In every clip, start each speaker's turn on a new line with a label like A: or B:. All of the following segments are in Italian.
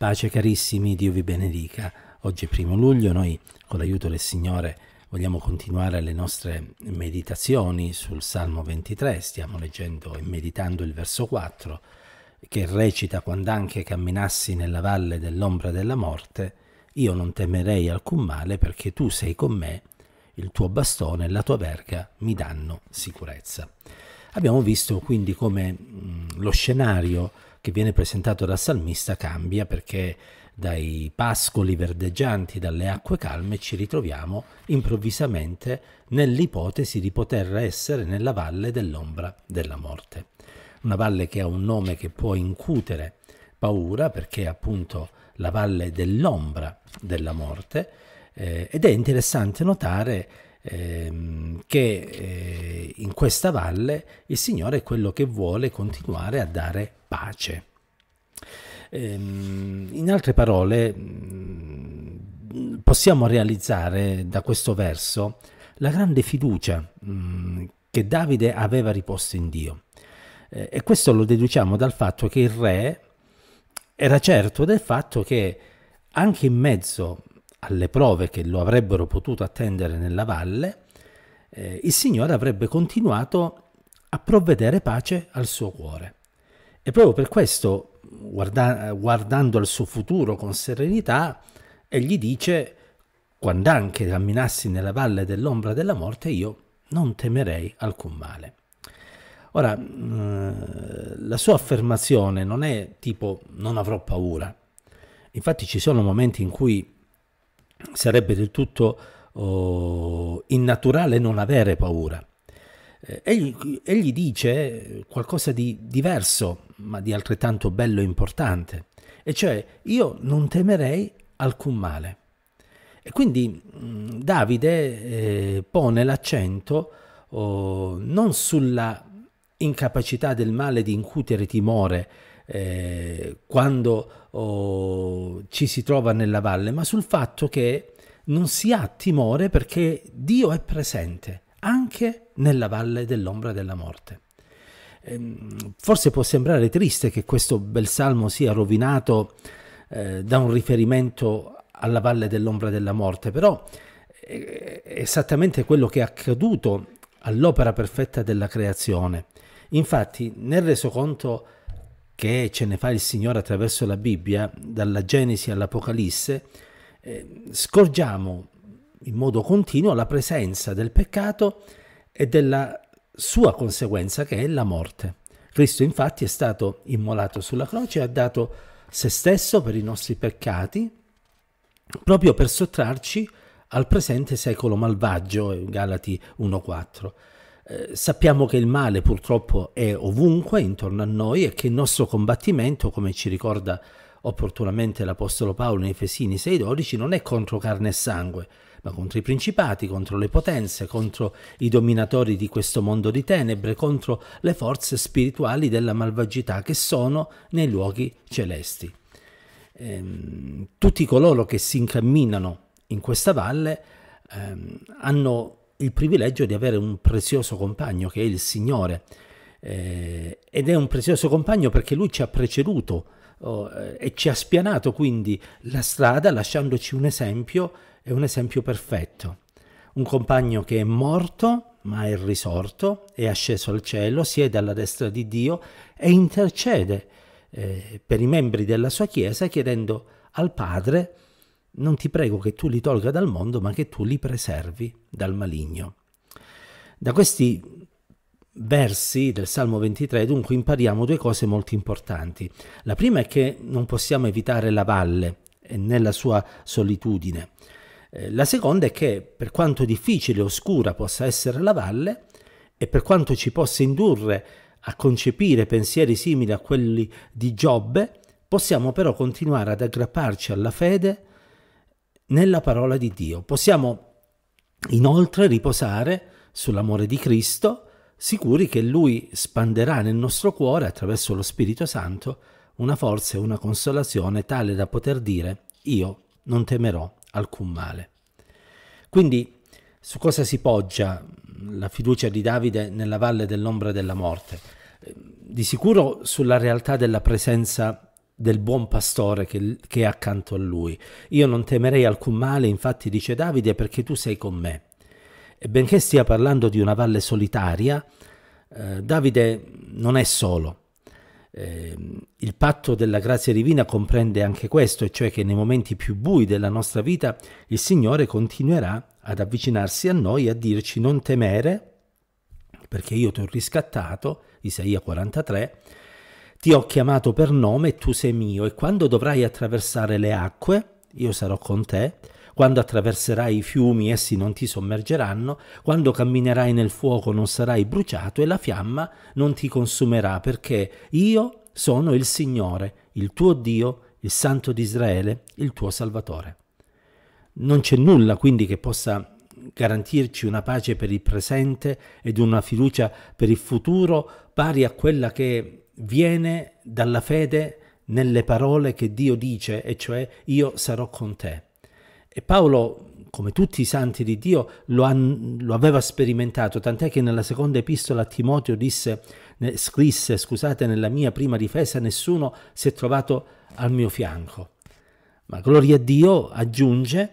A: Pace carissimi, Dio vi benedica. Oggi è primo luglio, noi con l'aiuto del Signore vogliamo continuare le nostre meditazioni sul Salmo 23, stiamo leggendo e meditando il verso 4 che recita quando anche camminassi nella valle dell'ombra della morte, io non temerei alcun male perché tu sei con me, il tuo bastone e la tua verga mi danno sicurezza. Abbiamo visto quindi come mh, lo scenario che viene presentato dal salmista cambia perché dai pascoli verdeggianti, dalle acque calme, ci ritroviamo improvvisamente nell'ipotesi di poter essere nella valle dell'ombra della morte. Una valle che ha un nome che può incutere paura perché è appunto la valle dell'ombra della morte eh, ed è interessante notare ehm, che eh, in questa valle il Signore è quello che vuole continuare a dare pace. Ehm, in altre parole, mm, possiamo realizzare da questo verso la grande fiducia mh, mm, che Davide aveva riposto in Dio. Eh, e questo lo deduciamo dal fatto che il re era certo del fatto che anche in mezzo alle prove che lo avrebbero potuto attendere nella valle, eh, il Signore avrebbe continuato a provvedere pace al suo cuore. E proprio per questo, guarda- guardando al suo futuro con serenità, egli dice, quando anche camminassi nella valle dell'ombra della morte, io non temerei alcun male. Ora, eh, la sua affermazione non è tipo non avrò paura. Infatti ci sono momenti in cui sarebbe del tutto oh, innaturale non avere paura. Eh, egli, egli, dice qualcosa di diverso, ma di altrettanto bello e importante, e cioè io non temerei alcun male. E quindi mm, Davide eh, pone l'accento oh, non sulla incapacità del male di incutere timore eh, quando oh, ci si trova nella valle, ma sul fatto che non si ha timore perché Dio è presente anche nella valle dell'ombra della morte. Ehm, forse può sembrare triste che questo bel salmo sia rovinato eh, da un riferimento alla valle dell'ombra della morte, però eh, è esattamente quello che è accaduto all'opera perfetta della creazione. Infatti nel resoconto che ce ne fa il Signore attraverso la Bibbia, dalla Genesi all'Apocalisse, eh, scorgiamo in modo continuo la presenza del peccato e della sua conseguenza che è la morte. Cristo infatti è stato immolato sulla croce e ha dato se stesso per i nostri peccati, proprio per sottrarci al presente secolo malvagio, eh, Galati 1.4. Eh, sappiamo che il male purtroppo è ovunque intorno a noi e che il nostro combattimento, come ci ricorda opportunamente l'Apostolo Paolo in Efesini 6:12, non è contro carne e sangue, ma contro i principati, contro le potenze, contro i dominatori di questo mondo di tenebre, contro le forze spirituali della malvagità che sono nei luoghi celesti. Ehm, tutti coloro che si incamminano in questa valle ehm, hanno il privilegio di avere un prezioso compagno che è il Signore. Eh, ed è un prezioso compagno perché lui ci ha preceduto oh, eh, e ci ha spianato quindi la strada lasciandoci un esempio e un esempio perfetto. Un compagno che è morto ma è risorto, è asceso al cielo, siede alla destra di Dio e intercede eh, per i membri della sua Chiesa chiedendo al Padre non ti prego che tu li tolga dal mondo, ma che tu li preservi dal maligno. Da questi versi del Salmo 23 dunque impariamo due cose molto importanti. La prima è che non possiamo evitare la valle eh, nella sua solitudine. Eh, la seconda è che per quanto difficile e oscura possa essere la valle e per quanto ci possa indurre a concepire pensieri simili a quelli di Giobbe, possiamo però continuare ad aggrapparci alla fede nella parola di Dio. Possiamo inoltre riposare sull'amore di Cristo, sicuri che Lui spanderà nel nostro cuore, attraverso lo Spirito Santo, una forza e una consolazione tale da poter dire io non temerò alcun male. Quindi su cosa si poggia la fiducia di Davide nella valle dell'ombra della morte? Di sicuro sulla realtà della presenza del buon pastore che, che, è accanto a lui. Io non temerei alcun male, infatti dice Davide, perché tu sei con me. E benché stia parlando di una valle solitaria, eh, Davide non è solo. Eh, il patto della grazia divina comprende anche questo, e cioè che nei momenti più bui della nostra vita il Signore continuerà ad avvicinarsi a noi e a dirci non temere, perché io ti ho riscattato, Isaia 43, ti ho chiamato per nome tu sei mio, e quando dovrai attraversare le acque, io sarò con te. Quando attraverserai i fiumi, essi non ti sommergeranno. Quando camminerai nel fuoco, non sarai bruciato, e la fiamma non ti consumerà, perché io sono il Signore, il tuo Dio, il Santo di Israele, il tuo Salvatore. Non c'è nulla quindi che possa garantirci una pace per il presente ed una fiducia per il futuro pari a quella che viene dalla fede nelle parole che Dio dice, e cioè io sarò con te. E Paolo, come tutti i santi di Dio, lo, an- lo aveva sperimentato, tant'è che nella seconda epistola a Timoteo disse, scrisse, scusate, nella mia prima difesa nessuno si è trovato al mio fianco. Ma gloria a Dio, aggiunge,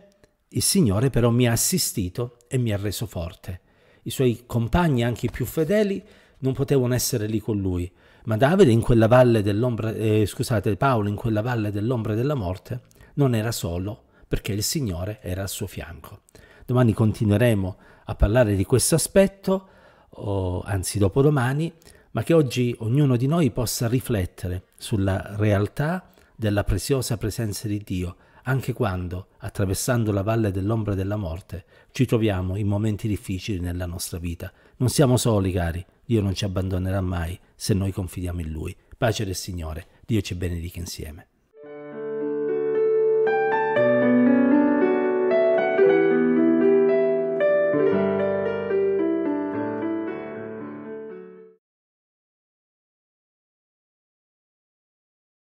A: il Signore però mi ha assistito e mi ha reso forte. I suoi compagni, anche i più fedeli, non potevano essere lì con lui, ma Davide in quella valle dell'ombra, eh, scusate, Paolo in quella valle dell'ombra della morte non era solo perché il Signore era al suo fianco. Domani continueremo a parlare di questo aspetto, o, anzi dopodomani, ma che oggi ognuno di noi possa riflettere sulla realtà della preziosa presenza di Dio, anche quando, attraversando la valle dell'ombra della morte, ci troviamo in momenti difficili nella nostra vita. Non siamo soli, cari, Dio non ci abbandonerà mai, se noi confidiamo in Lui. Pace del Signore, Dio ci benedica insieme.